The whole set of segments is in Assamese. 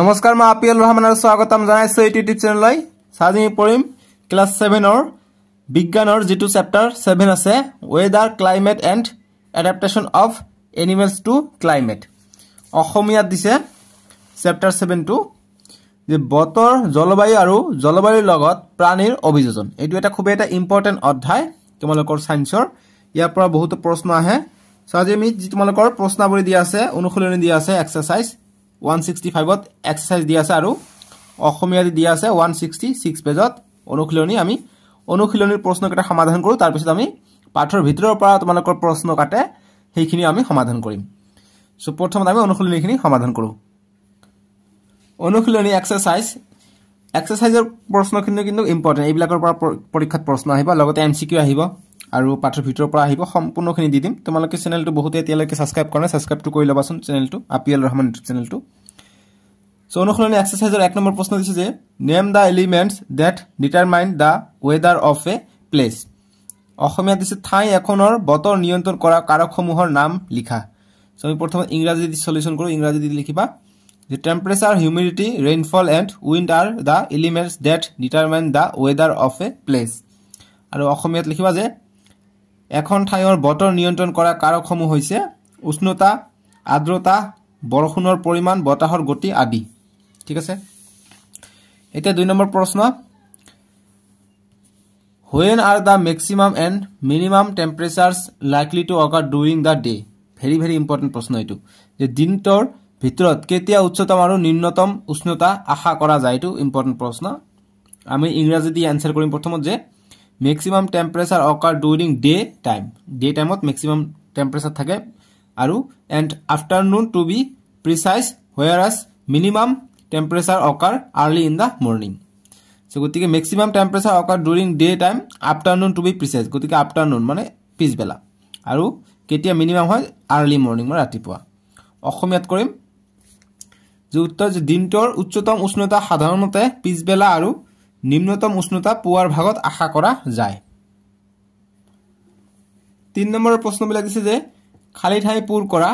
নমস্কার মই আপিয়াল রহমানের স্বাগত জানাইছো এই ইউটিউব চ্যানেলে সাজি পড়িম ক্লাস সেভেনের বিজ্ঞানের যে চ্যাপ্টার সেভেন আছে weather climate and adaptation of animals to climate অসমিয়াত দিছে চ্যাপ্টার সেভেন টু যে বতর জলবায়ু আর জলবায়ুর লগত প্রাণীর অভিযোজন এই একটা খুবই একটা ইম্পর্টেন্ট অধ্যায় তোমালোকৰ চায়েন্সৰ ইয়াৰ পৰা বহুতো প্ৰশ্ন আহে চ' আজি আমি তোমালোকৰ প্ৰশ্নাৱলী দিয়া আছে অনুশীলনী দিয়া আছে এক্সাৰচাইজ ওৱান ছিক্সটি ফাইভত এক্সাৰচাইজ দিয়া আছে আৰু অসমীয়াত দিয়া আছে ওৱান ছিক্সটি ছিক্স পেজত অনুশীলনী আমি অনুশীলনীৰ প্ৰশ্নকেইটা সমাধান কৰোঁ তাৰপিছত আমি পাঠৰ ভিতৰৰ পৰা তোমালোকৰ প্ৰশ্ন কাটে সেইখিনি আমি সমাধান কৰিম চ' প্ৰথমতে আমি অনুশীলনীখিনি সমাধান কৰোঁ অনুশীলনী এক্সাৰচাইজ এক্সাৰচাইজৰ প্ৰশ্নখিনিও কিন্তু ইম্পৰ্টেণ্ট এইবিলাকৰ পৰা পৰীক্ষাত প্ৰশ্ন আহিব লগতে এম চি কিউ আহিব আৰু পাঠৰ ভিতৰৰ পৰা আহিব সম্পূৰ্ণখিনি দি দিম তোমালোকে চেনেলটো বহুতে এতিয়ালৈকে ছাবস্ক্ৰাইব কৰা নাই ছাবস্ক্ৰাইবটো কৰি ল'বাচোন চেনেলটো আপি এল ৰহমান ইউটিউব চেনেলটো চ' অনুসৰণে এক্সাৰচাইজৰ এক নম্বৰ প্ৰশ্ন দিছে যে name the elements that determine the weather of a place অসমীয়াত দিছে ঠাই এখনৰ বতৰ নিয়ন্ত্ৰণ কৰা কাৰকসমূহৰ নাম লিখা চ' আমি প্ৰথমে ইংৰাজীত চলিউশ্যন কৰোঁ ইংৰাজী দি লিখিবা যে temperature humidity rainfall and wind are the elements that determine the weather of a place আৰু অসমীয়াত লিখিবা যে এখন ঠাইৰ বতৰ নিয়ন্ত্ৰণ কৰা কাৰকসমূহ হৈছে উষ্ণতা আৰ্দ্ৰতা বৰষুণৰ পৰিমাণ বতাহৰ গতি আদি ঠিক আছে এতিয়া দুই নম্বৰ প্ৰশ্ন when are the maximum and minimum temperature likely to occur during the day very very important প্ৰশ্ন এইটো যে দিনটোৰ ভিতৰত কেতিয়া উচ্চতম আৰু ন্যূনতম উষ্ণতা আশা কৰা যায় এইটো ইম্পৰ্টেণ্ট প্ৰশ্ন আমি ইংৰাজী দি এনচাৰ কৰিম প্ৰথমত যে maximum temperature occur during day time day টাইমত মেক্সিমাম টেম্পাৰেচাৰ থাকে আৰু and afternoon to be precise whereas minimum temperature occur early in the morning so' গতিকে maximum temperature occur during day time afternoon to be precise গতিকে আফটাৰনুন মানে পিছবেলা আৰু কেতিয়া মিনিমাম হয় আৰ্লি মৰ্ণিং মানে ৰাতিপুৱা অসমীয়াত কৰিম যে উত্তৰ যে দিনটোৰ উচ্চতম উষ্ণতা সাধাৰণতে পিছবেলা আৰু নিম্নতম উষ্ণতা পোৱাৰ ভাগত আশা কৰা যায় তিনি নম্বৰ প্ৰশ্নবিলাক দিছে যে খালী ঠাই পূৰ কৰা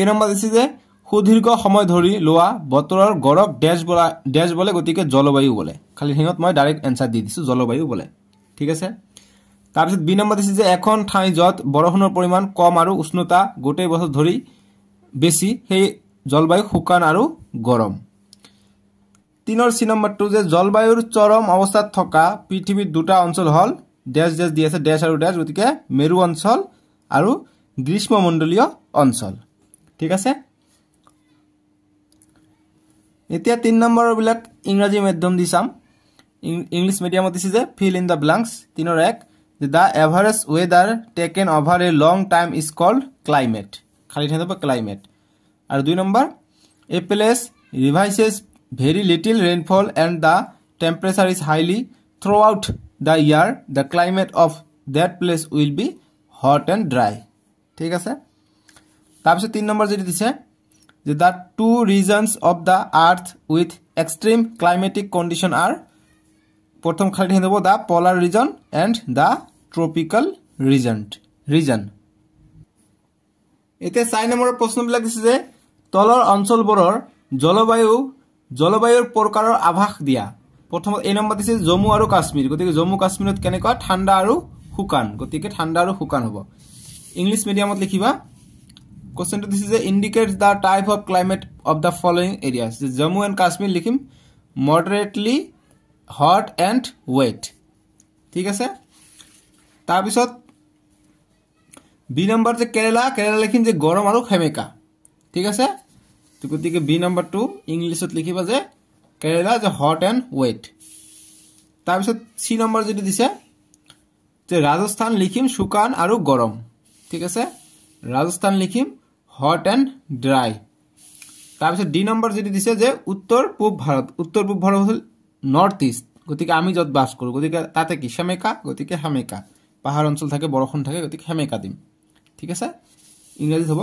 এই নম্বৰ দিছে যে সুদীৰ্ঘ সময় ধৰি লোৱা বতৰৰ গৰক ডেছ বোলা ডেছ বোলে গতিকে জলবায়ু বোলে খালী ঠাইত মই ডাইৰেক্ট এনচাৰ দি দিছো জলবায়ু বোলে ঠিক আছে তাৰপিছত বি নম্বৰ দিছে যে এখন ঠাই য'ত বৰষুণৰ পৰিমাণ কম আৰু উষ্ণতা গোটেই বছৰ ধৰি বেছি সেই জলবায়ু শুকান আৰু গৰম তিনৰ চি নম্বৰটো যে জলবায়ুৰ চৰম অৱস্থাত থকা পৃথিৱীৰ দুটা অঞ্চল হ'ল ডেছ ডেছ দি আছে ডেছ আৰু ডেছ গতিকে মেৰু অঞ্চল আৰু গ্ৰীষ্মমণ্ডলীয় অঞ্চল ঠিক আছে এতিয়া তিনি নম্বৰবিলাক ইংৰাজী মাধ্যম দি চাম ইংলিছ মিডিয়ামত দিছে যে ফিল ইন দ্য ব্লাংকছ তিনৰ এক যে the average weather taken over a long time is called climate খালী ঠাইত ক্লাইমেট আৰু দুই number a place receives very little rainfall and the temperature is highly throughout the year the climate of that place will be hot and dry ঠিক আছে তাৰপিছত তিনি নম্বৰ যদি দিছে যে the two regions of the earth with extreme climatic condition are প্ৰথম খালী হ'ব the polar region and the tropical region region এতিয়া চাৰি নম্বৰৰ প্ৰশ্নবিলাক দিছে যে তলৰ অঞ্চলবোৰৰ জলবায়ু জলবায়ুৰ প্ৰকাৰৰ আভাস দিয়া প্ৰথমত এই নম্বৰ দিছে জম্মু আৰু কাশ্মীৰ গতিকে জম্মু কাশ্মীৰত কেনেকুৱা ঠাণ্ডা আৰু শুকান গতিকে ঠাণ্ডা আৰু শুকান হ'ব ইংলিছ মিডিয়ামত লিখিবা কুৱেশ্যনটো দিছে যে indicate the type of climate of the following areas Jammu and Kashmir লিখিম মডাৰেটলি হট এণ্ড ৱেট ঠিক আছে তাৰপিছত বি নম্বৰ যে কেৰেলা কেৰেলা লিখিম যে গৰম আৰু সেমেকা ঠিক আছে তো গতিকে বি নম্বৰটো ইংলিছত লিখিবা যে কেৰেলা যে হট এণ্ড ৱেইট তাৰপিছত চি নম্বৰ যিটো দিছে যে ৰাজস্থান লিখিম শুকান আৰু গৰম ঠিক আছে ৰাজস্থান লিখিম হট এণ্ড ড্ৰাই তাৰপিছত ডি নম্বৰ যিটো দিছে যে উত্তৰ পূব ভাৰত উত্তৰ পূব ভাৰত হ'ল নৰ্থ ইষ্ট গতিকে আমি য'ত বাস কৰোঁ গতিকে তাতে কি সেমেকা গতিকে সেমেকা পাহাৰ অঞ্চল থাকে বৰষুণ থাকে গতিকে সেমেকা দিম ঠিক আছে ইংৰাজীত হ'ব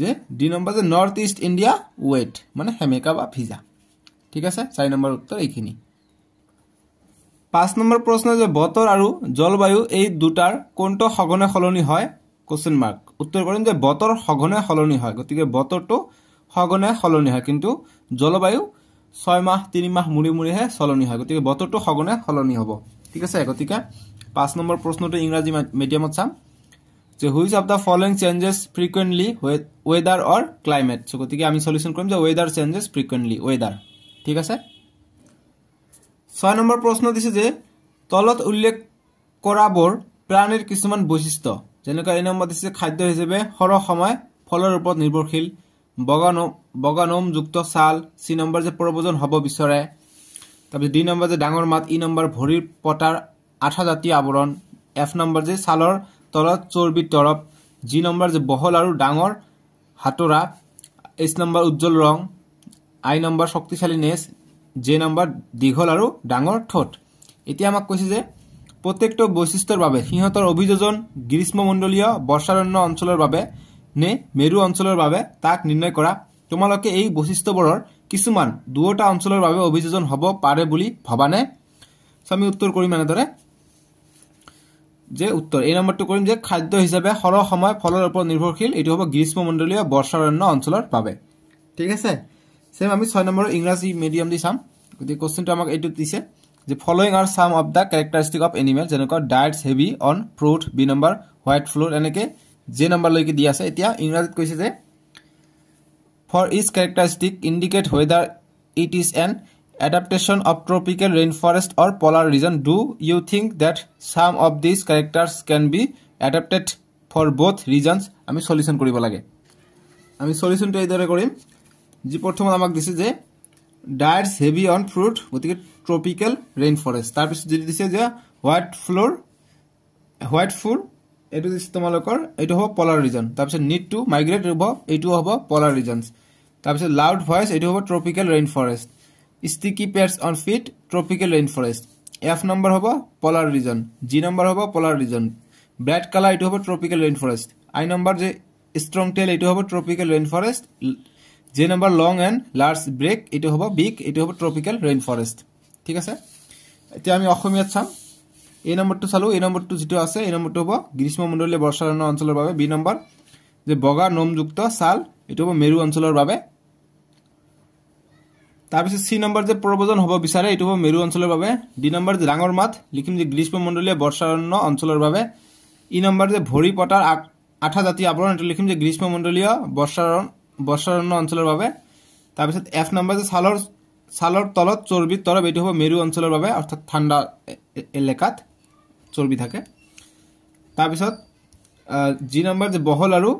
যে ডি নম্বৰ যে নৰ্থ ইষ্ট ইণ্ডিয়া ৱেট মানে সেমেকা বা ভিজা ঠিক আছে চাৰি নম্বৰ উত্তৰ এইখিনি পাঁচ নম্বৰ প্ৰশ্ন যে বতৰ আৰু জলবায়ু এই দুটাৰ কোনটো সঘনে সলনি হয় কুৱেশ্যন মাৰ্ক উত্তৰ কৰিম যে বতৰ সঘনে সলনি হয় গতিকে বতৰটো সঘনে সলনি হয় কিন্তু জলবায়ু ছয় ছয়মাহ তিনিমাহ মূৰি মূৰিহে সলনি হয় গতিকে বতৰটো সঘনে সলনি হ'ব ঠিক আছে গতিকে পাঁচ নম্বৰ প্ৰশ্নটো ইংৰাজী মিডিয়ামত চাম যে which of the following changes frequently weather or climate so' গতিকে আমি চলিউশ্যন কৰিম যে ৱেডাৰ চেঞ্জেছ ফ্ৰিকুৱেণ্টলি ৱেডাৰ ঠিক আছে ছয় নম্বৰ প্ৰশ্ন দিছে যে তলত উল্লেখ কৰাবোৰ প্ৰাণীৰ কিছুমান বৈশিষ্ট্য যেনেকুৱা এই নম্বৰ দিছে খাদ্য হিচাপে সৰহ সময় ফলৰ ওপৰত নিৰ্ভৰশীল বগানমযুক্ত ছাল চি নম্বৰ যে প্ৰব্ৰজন হ'ব বিচাৰে তাৰপিছত ডি নম্বৰ যে ডাঙৰ মাত ই নম্বৰ ভৰিৰ পতাৰ আঠাজাতীয় আৱৰণ এফ নম্বৰ যে ছালৰ তলত চৰ্বি তৰপ যি নম্বৰ যে বহল আৰু ডাঙৰ হাতোৰা এইচ নম্বৰ উজ্জ্বল ৰং আই নম্বৰ শক্তিশালী নেছ জে নম্বৰ দীঘল আৰু ডাঙৰ ঠোঁট এতিয়া আমাক কৈছে যে প্ৰত্যেকটো বৈশিষ্ট্যৰ বাবে সিহঁতৰ অভিযোজন গ্ৰীষ্মমণ্ডলীয় বৰ্ষাৰণ্য অঞ্চলৰ বাবে নে মেৰু অঞ্চলৰ বাবে তাক নিৰ্ণয় কৰা তোমালোকে এই বৈশিষ্ট্যবোৰৰ কিছুমান দুয়োটা অঞ্চলৰ বাবে অভিযোজন হ'ব পাৰে বুলি ভবানে স্বামী উত্তৰ কৰিম এনেদৰে যে উত্তৰ এই নম্বৰটো কৰিম যে খাদ্য হিচাপে সৰহ সময় ফলৰ ওপৰত নিৰ্ভৰশীল এইটো হ'ব গ্ৰীষ্মমণ্ডলীয় বৰ্ষাৰণ্য অঞ্চলৰ বাবে ঠিক আছে ছেম আমি ছয় নম্বৰ ইংৰাজী মিডিয়াম দি চাম গতিকে কুৱেশ্যনটো আমাক এইটো দিছে যে following are some of the characteristic of animal যেনেকুৱা diet heavy on fruit B number white fur এনেকে যে নম্বৰলৈকে দি আছে এতিয়া ইংৰাজীত কৈছে যে for is characteristic indicate whether it is and adaptation of tropical rainforest or polar region do you think that some of these characters can be adapted for both regions ami solution koribo lage ami solution to edore korim ji prothom amak dise je diets heavy on fruit butike tropical rainforest tar pisu jodi dise je white floor white food এইটো দিছে তোমালোকৰ এইটো হ'ব পলাৰ ৰিজন তাৰপিছত নিড টু মাইগ্ৰেট হ'ব এইটো হ'ব পলাৰ ৰিজনছ তাৰপিছত লাউড ভইচ এইটো হ'ব tropical rain forest sticky pairs on feet tropical rain forest F number হ'ব পলাৰ ৰিজন জি নম্বৰ হ'ব পলাৰ ৰিজন ব্ৰাইট কালাৰ এইটো হ'ব tropical rain forest I number যে ষ্ট্ৰং টেইল এইটো হ'ব tropical rain forest J number long and large break এইটো হ'ব বিগ এইটো হ'ব ট্ৰপিকেল ৰেইন ফৰেষ্ট ঠিক আছে এতিয়া আমি অসমীয়াত চাম এই নম্বৰটো চালোঁ এই নম্বৰটো যিটো আছে এই নম্বৰটো হ'ব গ্ৰীষ্মমণ্ডলীয় বৰ্ষাৰণ্য অঞ্চলৰ বাবে বি নম্বৰ যে বগা নোমযুক্ত ছাল এইটো হ'ব মেৰু অঞ্চলৰ বাবে তাৰপিছত চি নম্বৰ যে প্ৰব্ৰজন হ'ব বিচাৰে এইটো হ'ব মেৰু অঞ্চলৰ বাবে ডি নম্বৰ যে ডাঙৰ মাত লিখিম যে গ্ৰীষ্মমণ্ডলীয় বৰ্ষাৰণ্য অঞ্চলৰ বাবে ই নম্বৰ যে ভৰি পতাৰ আঠা জাতি আৱৰণ এইটো লিখিম যে গ্ৰীষ্মমণ্ডলীয় বৰ্ষাৰণ বৰ্ষাৰণ্য অঞ্চলৰ বাবে তাৰপিছত এফ নম্বৰ যে ছালৰ ছালৰ তলত চৰ্বি তৰব এইটো হ'ব মেৰু অঞ্চলৰ বাবে অৰ্থাৎ ঠাণ্ডা এলেকাত চৰ্বি থাকে তাৰপিছত জি নম্বৰ যে বহল আৰু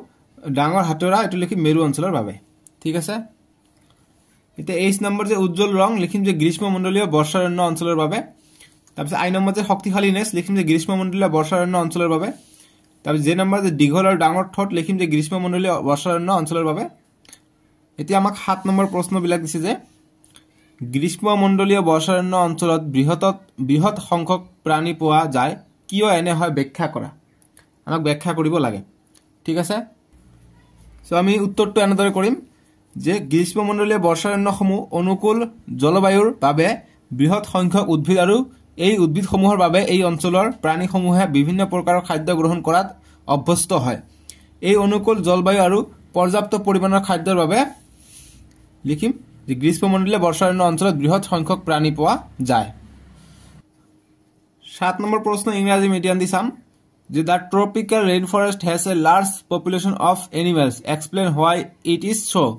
ডাঙৰ হাতোৰা এইটো লিখি মেৰু অঞ্চলৰ বাবে ঠিক আছে এতিয়া এইচ নম্বৰ যে উজ্জ্বল ৰং লিখিম যে গ্ৰীষ্মমণ্ডলীয় বৰ্ষাৰণ্য অঞ্চলৰ বাবে তাৰপিছত আই নম্বৰ যে শক্তিশালী নেছ লিখিম যে গ্ৰীষ্মমণ্ডলীয় বৰ্ষাৰণ্য অঞ্চলৰ বাবে তাৰপিছত জে নম্বৰ যে দীঘল আৰু ডাঙৰ ঠট লিখিম যে গ্ৰীষ্মমণ্ডলীয় বৰ্ষাৰণ্য অঞ্চলৰ বাবে এতিয়া আমাক সাত নম্বৰ প্ৰশ্নবিলাক দিছে যে গ্ৰীষ্মমণ্ডলীয় বৰ্ষাৰণ্য অঞ্চলত বৃহত বৃহৎ সংখ্যক প্ৰাণী পোৱা যায় কিয় এনে হয় ব্যাখ্যা কৰা আমাক ব্যাখ্যা কৰিব লাগে ঠিক আছে চ' আমি উত্তৰটো এনেদৰে কৰিম যে গ্ৰীষ্মমণ্ডলীয় বৰ্ষাৰণ্যসমূহ অনুকূল জলবায়ুৰ বাবে বৃহৎ সংখ্যক উদ্ভিদ আৰু এই উদ্ভিদসমূহৰ বাবে এই অঞ্চলৰ প্ৰাণীসমূহে বিভিন্ন প্ৰকাৰৰ খাদ্য গ্ৰহণ কৰাত অভ্যস্ত হয় এই অনুকূল জলবায়ু আৰু পৰ্যাপ্ত পৰিমাণৰ খাদ্যৰ বাবে লিখিম যে গ্ৰীষ্মমণ্ডলীয় বৰ্ষাৰণ্য অঞ্চলত বৃহৎ সংখ্যক প্ৰাণী পোৱা যায় সাত নম্বৰ প্ৰশ্ন ইংৰাজী মিডিয়াম দি চাম যে the tropical rain forest has a large population of animals explain why it is so'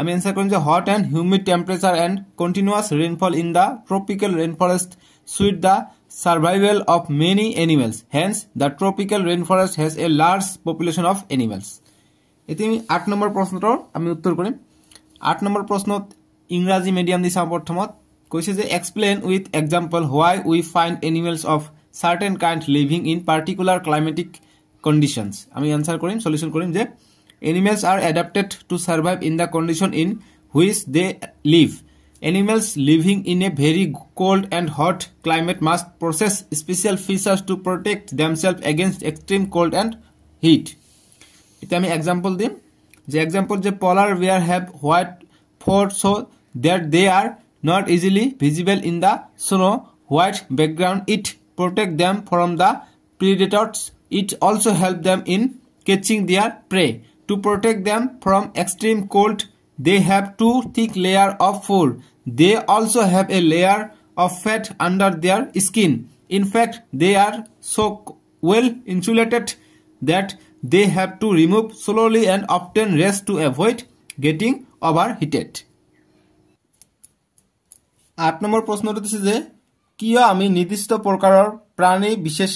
আমি এনচাৰ কৰিম যে hot and humid temperature and continuous rainfall in the tropical rain forest suit the survival of many animals hence the tropical rain forest has a large population of animals এতিয়া আমি আঠ নম্বৰ প্ৰশ্নটোৰ আমি উত্তৰ কৰিম আঠ নম্বৰ প্ৰশ্নত ইংৰাজী মিডিয়াম দি চাওঁ প্ৰথমত কৈছে যে explain with example why we find animals of certain kind living in particular climatic conditions আমি এনচাৰ কৰিম চলিউশ্যন কৰিম যে Animals are adapted to survive in the condition in which they live. Animals living in a very cold and hot climate must possess special features to protect themselves against extreme cold and heat. Let me example দিম যে example the polar bear have white fur so that they are not easily visible in the snow white background. It protect them from the predators. It also helps them in catching their prey. to protect them from extreme cold. They have two thick layer of fur. They also have a layer of fat under their skin. In fact, they are so well insulated that they have to remove slowly and often rest to avoid getting overheated. আঠ নম্বৰ প্ৰশ্নটো হৈছে যে কিয় আমি নিৰ্দিষ্ট প্ৰকাৰৰ প্ৰাণী বিশেষ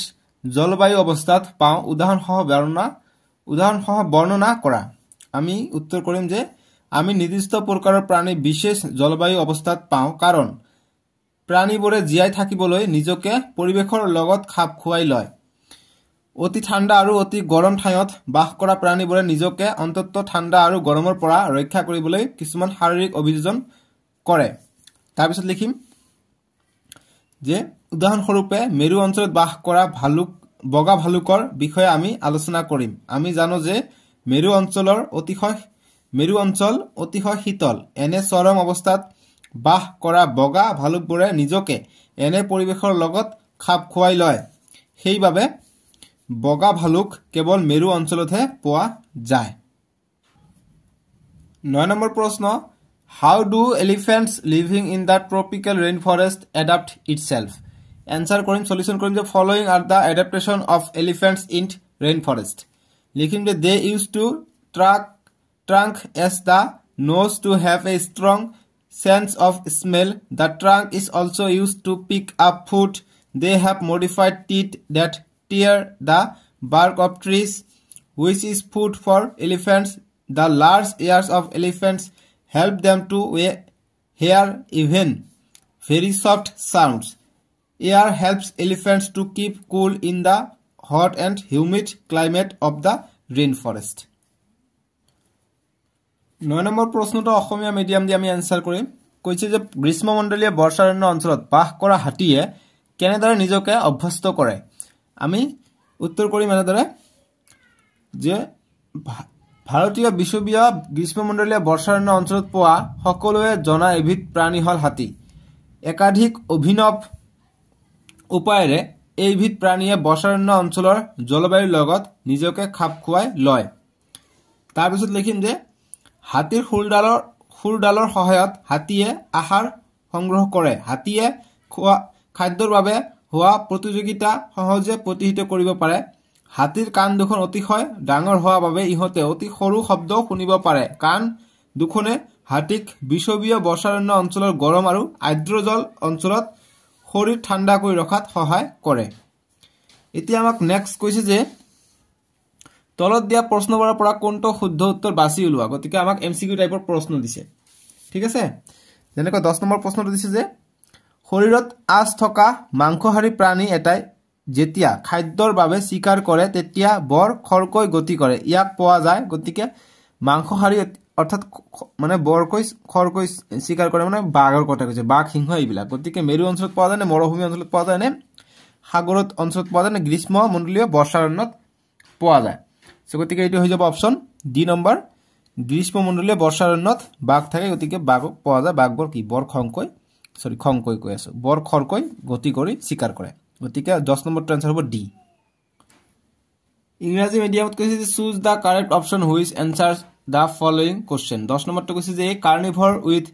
জলবায়ু অৱস্থাত পাওঁ উদাহৰণসহ বেৰণা উদাহৰণসহ বৰ্ণনা কৰা আমি উত্তৰ কৰিম যে আমি নিৰ্দিষ্ট প্ৰকাৰৰ প্ৰাণী বিশেষ জলবায়ু অৱস্থাত পাওঁ কাৰণ প্ৰাণীবোৰে জীয়াই থাকিবলৈ নিজকে পৰিৱেশৰ লগত খাপ খুৱাই লয় অতি ঠাণ্ডা আৰু অতি গৰম ঠাইত বাস কৰা প্ৰাণীবোৰে নিজকে অন্তত ঠাণ্ডা আৰু গৰমৰ পৰা ৰক্ষা কৰিবলৈ কিছুমান শাৰীৰিক অভিযোজন কৰে তাৰপিছত লিখিম যে উদাহৰণস্বৰূপে মেৰু অঞ্চলত বাস কৰা ভালুক বগা ভালুকৰ বিষয়ে আমি আলোচনা কৰিম আমি জানো যে মেৰু অঞ্চলৰ অতিশয় মেৰু অঞ্চল অতিশয় শীতল এনে চৰম অৱস্থাত বাস কৰা বগা ভালুকবোৰে নিজকে এনে পৰিৱেশৰ লগত খাপ খুৱাই লয় সেইবাবে বগা ভালুক কেৱল মেৰু অঞ্চলতহে পোৱা যায় নয় নম্বৰ প্ৰশ্ন how do elephants living in the tropical rain forest adapt itself answer korim solution korim je following are the adaptation of elephants in rainforest likhim je they used to trunk as the nose to have a strong sense of smell the trunk is also used to pick up food they have modified teeth that tear the bark of trees which is food for elephants the large ears of elephants help them to hear even very soft sounds ear helps elephants to keep cool in the hot and humid climate of the green forest নয় নম্বৰ প্ৰশ্নটো অসমীয়া মিডিয়াম দি আমি এনচাৰ কৰিম কৈছে যে গ্ৰীষ্মমণ্ডলীয় বৰ্ষাৰণ্য অঞ্চলত বাস কৰা হাতীয়ে কেনেদৰে নিজকে অভ্যস্ত কৰে আমি উত্তৰ কৰিম এনেদৰে যে ভাৰতীয় বিষুৱীয় গ্ৰীষ্মমণ্ডলীয় বৰ্ষাৰণ্য অঞ্চলত পোৱা সকলোৱে জনা এবিধ প্ৰাণী হ'ল হাতী একাধিক অভিনৱ উপায়েৰে এইবিধ প্ৰাণীয়ে বচাৰণ্য অঞ্চলৰ জলবায়ুৰ লগত নিজকে খাপ খুৱাই লয় তাৰপিছত লিখিম যে হাতীৰ সুৰডালৰ সুৰডালৰ সহায়ত হাতীয়ে আহাৰ সংগ্ৰহ কৰে হাতীয়ে খোৱা খাদ্যৰ বাবে হোৱা প্ৰতিযোগিতা সহজে প্ৰতিহিত কৰিব পাৰে হাতীৰ কাণ দুখন অতিশয় ডাঙৰ হোৱাৰ বাবে ইহঁতে অতি সৰু শব্দ শুনিব পাৰে কাণ দুখনে হাতীক বিষৱীয় বৰ্ষাৰণ্য অঞ্চলৰ গৰম আৰু আৰ্দ্ৰজল অঞ্চলত শৰীৰ ঠাণ্ডা কৰি ৰখাত সহায় কৰে এতিয়া আমাক নেক্সট কৈছে যে তলত দিয়া প্ৰশ্নবোৰৰ পৰা কোনটো শুদ্ধ উত্তৰ বাছি ওলোৱা গতিকে আমাক এম চি কিউ টাইপৰ প্ৰশ্ন দিছে ঠিক আছে যেনেকৈ দহ নম্বৰ প্ৰশ্নটো দিছে যে শৰীৰত আঁচ থকা মাংসহাৰী প্ৰাণী এটাই যেতিয়া খাদ্যৰ বাবে স্বীকাৰ কৰে তেতিয়া বৰ খৰকৈ গতি কৰে ইয়াক পোৱা যায় গতিকে মাংসহাৰী অৰ্থাৎ মানে বৰকৈ খৰকৈ স্বীকাৰ কৰে মানে বাঘৰ কথা কৈছে বাঘ সিংহ এইবিলাক গতিকে মেৰু অঞ্চলত পোৱা যায় নে মৰুভূমি অঞ্চলত পোৱা যায় নে সাগৰত অঞ্চলত পোৱা যায় নে গ্ৰীষ্ম গ্ৰীষ্মমণ্ডলীয় বৰ্ষাৰণ্যত পোৱা যায় চ' গতিকে এইটো হৈ যাব অপশ্যন ডি নম্বৰ গ্ৰীষ্ম গ্ৰীষ্মমণ্ডলীয় বৰ্ষাৰণ্যত বাঘ থাকে গতিকে বাঘক পোৱা যায় বাঘ বৰ কি বৰ খংকৈ চৰি খংকৈ কৈ আছো বৰ খৰকৈ গতি কৰি স্বীকাৰ কৰে গতিকে দহ নম্বৰ ট্ৰেঞ্চাৰ হ'ব ডি ইংৰাজী মিডিয়ামত কৈছে যে choose the correct option which answer the following question দহ নম্বৰটো কৈছে যে carnivore with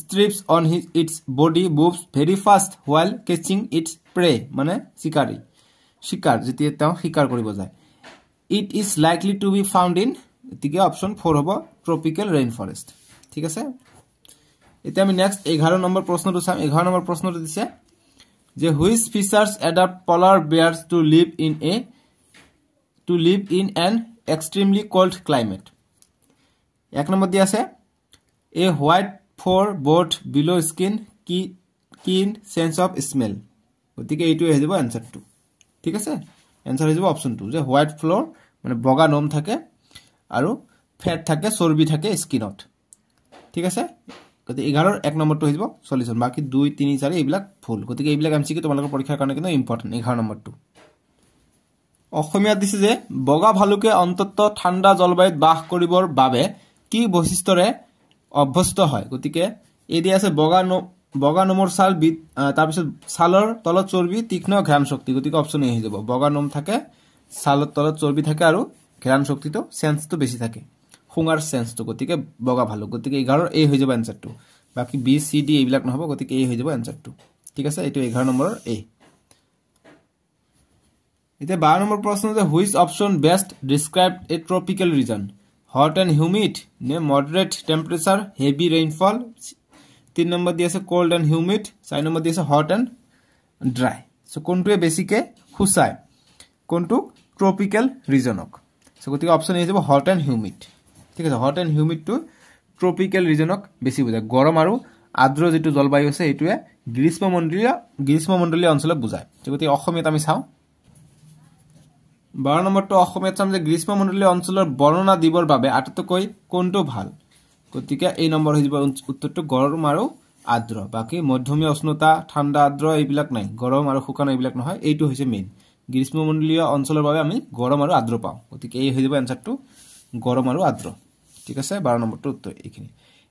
stripes on his its body moves very fast while catching its prey মানে চিকাৰী চিকাৰ যেতিয়া তেওঁ চিকাৰ কৰিব যায় it is likely to be found in গতিকে অপশ্যন ফ'ৰ হ'ব ট্ৰপিকেল ৰেইন ফৰেষ্ট ঠিক আছে এতিয়া আমি নেক্সট এঘাৰ নম্বৰ প্ৰশ্নটো চাম এঘাৰ নম্বৰ প্ৰশ্নটো দিছে যে which features adapt polar bears to live in a to live in an extremely cold climate এক নম্বৰ দিয়ে আছে a white fur bird below skin কি কিন সেন্স অফ স্মেল গতি এইটাই হয়ে যাব এনসারটা ঠিক আছে এনসার হৈ যাব অপশনটা যে হোৱাইট ফ্লোৰ মানে বগা নম থাকে আৰু ফেট থাকে চৰ্বি থাকে স্কিনত ঠিক আছে গতি এগাৰোৰ এক নম্বৰটো হয়ে যাব চল্লিশ বাকি দুই তিন চারি এইবিলাক ফুল গতি এইবিলাক এম সি কি তোমালোকের পরীক্ষার কারণে কিন্তু ইম্পর্টেন্ট নম্বৰটো নম্বৰটা দিছে যে বগা ভালুকে অন্ততঃ ঠাণ্ডা জলবায়ুত বাস বাবে কি বৈশিষ্ট্যৰে অভ্যস্ত হয় গতিকে এতিয়া আছে বগা ন বগা নোমৰ ছাল বি তাৰপিছত ছালৰ তলত চৰ্বি তীক্ষ্ণ ঘ্ৰাম শক্তি গতিকে অপশ্যন এই হৈ যাব বগা নোম থাকে ছালৰ তলত চৰ্বি থাকে আৰু ঘ্ৰাম শক্তিটো চেঞ্চটো বেছি থাকে শুঙাৰ চেঞ্চটো গতিকে বগা ভালুক গতিকে এঘাৰৰ এ হৈ যাব এনচাৰটো বাকী বি চি ডি এইবিলাক নহ'ব গতিকে এই হৈ যাব এনচাৰটো ঠিক আছে এইটো এঘাৰ নম্বৰৰ এ এতিয়া বাৰ নম্বৰ প্ৰশ্ন যে which option best describe a tropical region hot and humid নে মডারেট টেম্পারেচার হেভি রেইনফল তিন নম্বর আছে কোল্ড অ্যান্ড হিউমিড চাৰি নম্বৰ আছে হট এণ্ড ড্ৰাই চ' কোনটোৱে বেছিকৈ সূচায় কোনটোক ট্ৰপিকেল ৰিজনক চ' গতিকে অপশ্যন এ যাব হট এণ্ড হিউমিড ঠিক আছে হট এণ্ড হিউমিডটো ট্ৰপিকেল ৰিজনক বেছি বুজায় গৰম আৰু আৰ্দ্ৰ যিটো জলবায়ু আছে এইটোৱে গ্ৰীষ্মমণ্ডলীয় গ্ৰীষ্মমণ্ডলীয় অঞ্চলক বুজায় গতিকে অসমীয়াত আমি চাওঁ বাৰ নম্বৰটো অসমীয়াত চাম যে গ্ৰীষ্মমণ্ডলীয় অঞ্চলৰ বৰ্ণনা দিবৰ বাবে আটাইতকৈ কোনটো ভাল গতিকে এই নম্বৰ হৈ যাব উত্তৰটো গৰম আৰু আৰ্দ্ৰ বাকী মধ্যমীয়া উষ্ণতা ঠাণ্ডা আৰ্দ্ৰ এইবিলাক নাই গৰম আৰু শুকান এইবিলাক নহয় এইটো হৈছে মেইন গ্ৰীষ্মমণ্ডলীয় অঞ্চলৰ বাবে আমি গৰম আৰু আদ্ৰ পাওঁ গতিকে এই হৈ যাব এনচাৰটো গৰম আৰু আৰ্দ্ৰ ঠিক আছে বাৰ নম্বৰটো উত্তৰ এইখিনি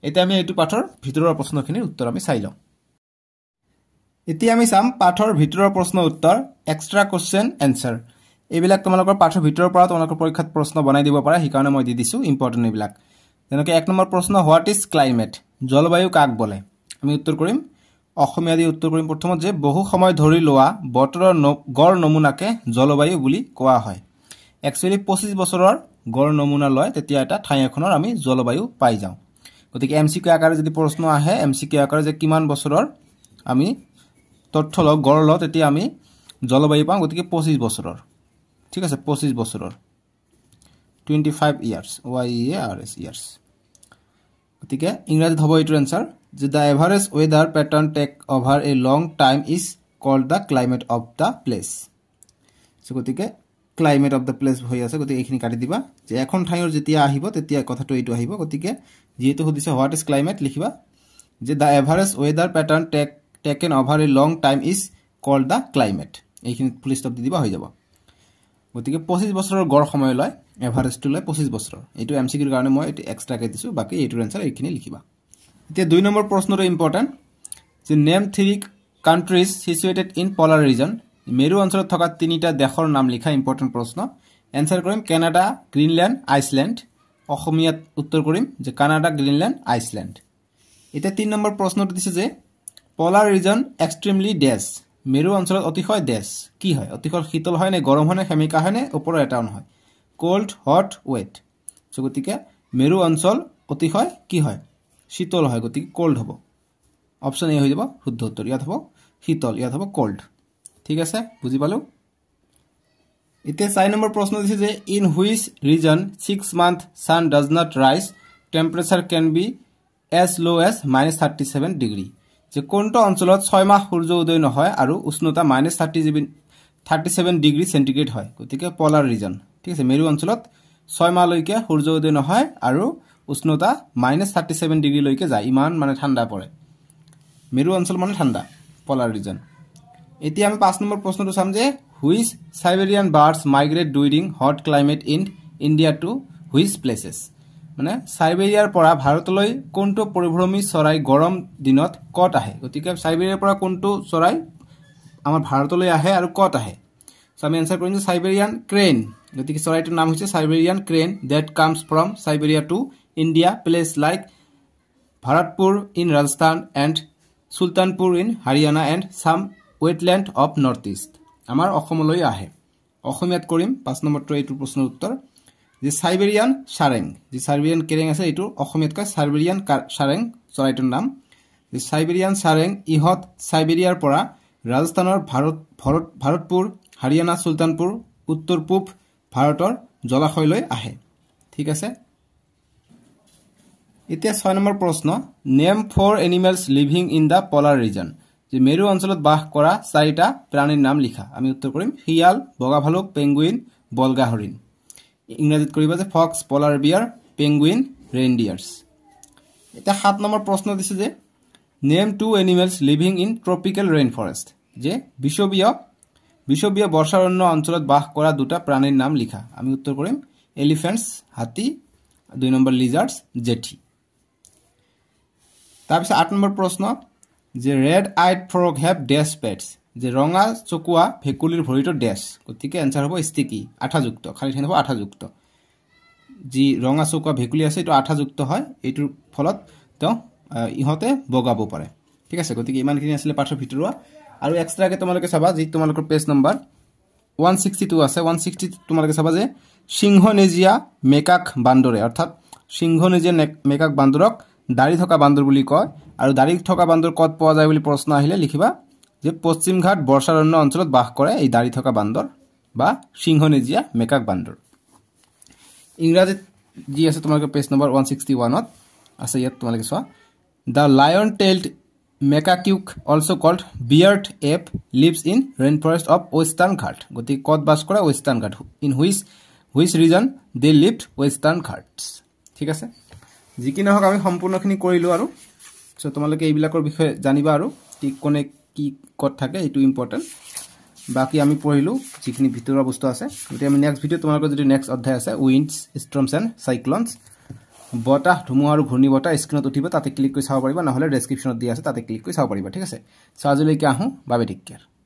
এতিয়া আমি এইটো পাঠৰ ভিতৰৰ প্ৰশ্নখিনিৰ উত্তৰ আমি চাই লওঁ এতিয়া আমি চাম পাঠৰ ভিতৰৰ প্ৰশ্ন উত্তৰ এক্সট্ৰা কুৱেশ্যন এনচাৰ এইবিলাক তোমালোকৰ পাঠৰ ভিতৰৰ পৰা তোমালোকৰ পৰীক্ষাত প্ৰশ্ন বনাই দিব পাৰা সেইকাৰণে মই দি দিছোঁ ইম্পৰ্টেণ্ট এইবিলাক যেনেকৈ এক নম্বৰ প্ৰশ্ন হোৱাট ইজ ক্লাইমেট জলবায়ু কাক বোলে আমি উত্তৰ কৰিম অসমীয়া দি উত্তৰ কৰিম প্ৰথমত যে বহু সময় ধৰি লোৱা বতৰৰ গড় নমুনাকে জলবায়ু বুলি কোৱা হয় একচুৱেলি পঁচিছ বছৰৰ গড় নমুনা লয় তেতিয়া এটা ঠাই এখনৰ আমি জলবায়ু পাই যাওঁ গতিকে এম চি কে আকাৰে যদি প্ৰশ্ন আহে এম চি কিউ আকাৰে যে কিমান বছৰৰ আমি তথ্য লওঁ গড় লওঁ তেতিয়া আমি জলবায়ু পাওঁ গতিকে পঁচিছ বছৰৰ ঠিক আছে পঁচিছ বছৰৰ twenty five years Y E A R S গতিকে ইংৰাজীত হ'ব এইটোৰ এনচাৰ যে the average weather pattern take over a long time is called the climate of the place so' গতিকে ক্লাইমেট অফ দ্য প্লেচ হৈ আছে গতিকে এইখিনি কাটি দিবা যে এখন ঠাইৰ যেতিয়া আহিব তেতিয়া কথাটো এইটো আহিব গতিকে যিহেতু সুধিছে হোৱাট ইজ ক্লাইমেট লিখিবা যে the average weather pattern take take an over a long time is called the climate এইখিনি ফুল ষ্টপ দি দিবা হৈ যাব গতিকে পঁচিছ বছৰৰ গড় সময় লয় এভাৰেষ্টটো লয় পঁচিছ বছৰ এইটো এম চি কিউৰ কাৰণে মই এইটো এক্সট্ৰাকৈ দিছোঁ বাকী এইটোৰ এনচাৰ এইখিনি লিখিবা এতিয়া দুই নম্বৰ প্ৰশ্নটো ইম্পৰ্টেণ্ট যে name three countries situated in polar region মেৰু অঞ্চলত থকা তিনিটা দেশৰ নাম লিখা ইম্পৰ্টেণ্ট প্ৰশ্ন এনচাৰ কৰিম কেনাডা গ্ৰীণলেণ্ড আইচলেণ্ড অসমীয়াত উত্তৰ কৰিম যে কানাডা গ্ৰীণলেণ্ড আইচলেণ্ড এতিয়া তিনি নম্বৰ প্ৰশ্নটো দিছে যে পলাৰ ৰিজন এক্সট্ৰিমলি ডেছ মেৰু অঞ্চলত অতিশয় দেশ কি হয় অতিশয় শীতল হয় নে গৰম হয় সেমিকা হয় ওপৰ এটা নয় কোল্ড হট ৱেট চ' গতিকে মেৰু অঞ্চল অতিশয় কি হয় শীতল হয় গতিকে কল্ড হব অপশ্যন এ হৈ যাব শুদ্ধ উত্তর ইয়াত হব শীতল ইয়াত হব ক'ল্ড ঠিক আছে বুজি পালোঁ এতিয়া চাৰি নম্বৰ প্ৰশ্ন দিছে যে in which region six month sun does not rise temperature can be as low' as minus thirty seven degree যে কোনটো অঞ্চলত ছয় মাহ সূৰ্য উদয় নহয় আৰু উষ্ণতা মাইনাছ থাৰ্টি জিবি থাৰ্টি ছেভেন ডিগ্ৰী চেণ্টিগ্ৰেড হয় গতিকে পলাৰ ৰিজন ঠিক আছে মেৰু অঞ্চলত ছয় মাহলৈকে সূৰ্য উদয় নহয় আৰু উষ্ণতা মাইনাছ থাৰ্টি ছেভেন ডিগ্ৰীলৈকে যায় ইমান মানে ঠাণ্ডা পৰে মেৰু অঞ্চল মানে ঠাণ্ডা পলাৰ ৰিজন এতিয়া আমি পাঁচ নম্বৰ প্ৰশ্নটো চাম যে which Siberian birds migrate during hot climate in India to which places মানে চাইবেৰিয়াৰ পৰা ভাৰতলৈ কোনটো পৰিভ্ৰমী চৰাই গৰম দিনত ক'ত আহে গতিকে চাইবেৰিয়াৰ পৰা কোনটো চৰাই আমাৰ ভাৰতলৈ আহে আৰু ক'ত আহে চ' আমি এনচাৰ কৰিম যে চাইবেৰিয়ান ক্ৰেইন গতিকে চৰাইটোৰ নাম হৈছে Siberian crane that comes from Siberia to India place like Bharatpur in Rajasthan and Sultanpur in Haryana and some wetland of north east আমাৰ অসমলৈ আহে অসমীয়াত কৰিম পাঁচ নম্বৰটো এইটো প্ৰশ্নৰ উত্তৰ যে চাইবেৰিয়ান চাৰেং যি সাইবেৰিয়ান কেৰেং আছে এইটো অসমীয়াতকৈ চাইবেৰিয়ান চাৰেং চৰাইটোৰ নাম যে সাইবেৰিয়ান সাৰেং ইহত সাইবেৰিয়াৰ পৰা ৰাজস্থানৰ ভাৰত ভাৰত ভাৰতপুৰ হাৰিয়ানা চুলতানপুৰ উত্তৰ পূব ভাৰতৰ জলাশয়লৈ আহে ঠিক আছে এতিয়া ছয় নম্বৰ প্ৰশ্ন name four animals living in the polar region যে মেৰু অঞ্চলত বাস কৰা চাৰিটা প্ৰাণীৰ নাম লিখা আমি উত্তৰ কৰিম শিয়াল বগা ভালুক পেংগুইন বলগাহৰিণ ইংৰাজীত কৰিব যে ফক্স পলার বিয়াৰ পেংগুইন ৰেইনডিয়াৰ্ছ এতিয়া সাত নম্বৰ প্ৰশ্ন দিছে যে name two animals living in tropical rain forest যে বিষবীয় বিষবীয় বৰ্ষাৰণ্য অঞ্চলত বাস কৰা দুটা প্ৰাণীৰ নাম লিখা আমি উত্তৰ কৰিম এলিফেণ্টছ হাতী দুই নম্বৰ লিজার্স জেঠি তাৰপিছত আঠ নম্বৰ প্ৰশ্ন যে ৰেড আইড ফ্রক হেভ ডেছ প্যাডস যে ৰঙা চকুৱা ভেকুলীৰ ভৰিটো ড্ৰেচ গতিকে এনচাৰ হ'ব ষ্টিকি আঠাযুক্ত খালী ঠাইত হ'ব আঠাযুক্ত যি ৰঙা চকুৱা ভেকুলী আছে এইটো আঠাযুক্ত হয় এইটোৰ ফলত তেওঁ ইহঁতে বগাব পাৰে ঠিক আছে গতিকে ইমানখিনি আছিলে পাঠৰ ভিতৰুৱা আৰু এক্সট্ৰাকৈ তোমালোকে চাবা যি তোমালোকৰ page number one sixty two আছে ওৱান ছিক্সটি তোমালোকে চাবা যে সিংহনেজীয়া মেকাক বান্দৰে অৰ্থাৎ সিংহ সিংহনেজীয়া মেকাক বান্দৰক দাড়ি থকা বান্দৰ বুলি কয় আৰু দাড়ি থকা বান্দৰ ক'ত পোৱা যায় বুলি প্ৰশ্ন আহিলে লিখিবা যে পশ্চিম ঘাট বৰ্ষাৰণ্য অঞ্চলত বাস কৰে এই দাঢ়ি থকা বান্দৰ বা সিংহনেজিয়া মেকাক বান্দৰ ইংৰাজীত যি আছে তোমালোকে পেজ নম্বৰ ওৱান ছিক্সটি ওৱানত আছে ইয়াত তোমালোকে চোৱা the lion tailed macaque also called beard ape lives in rain forest of western Ghat গতিকে কত বাস কৰা western Ghat in which which region they lived western Ghat ঠিক আছে যি কি নহক আমি সম্পূৰ্ণখিনি কৰিলোঁ আৰু চ' তোমালোকে এইবিলাকৰ বিষয়ে জানিবা আৰু কি কোনে কি ক'ত থাকে সেইটো ইম্পৰ্টেণ্ট বাকী আমি পঢ়িলোঁ যিখিনি ভিতৰুৱা বস্তু আছে গতিকে আমি নেক্সট ভিডিঅ' তোমালোকৰ যদি নেক্সট অধ্যায় আছে উইণ্ডছ ষ্ট্ৰমছ এণ্ড চাইক্লনছ বতাহ ধুমুহা আৰু ঘূৰ্ণী বতাহ স্ক্ৰীণত উঠিব তাতে ক্লিক কৰি চাব পাৰিবা নহ'লে ডেছক্ৰিপশ্যনত দিয়া আছে তাতে ক্লিক কৰি চাব পাৰিবা ঠিক আছে চাজিলৈকে আহোঁ বাবে টিক কেয়াৰ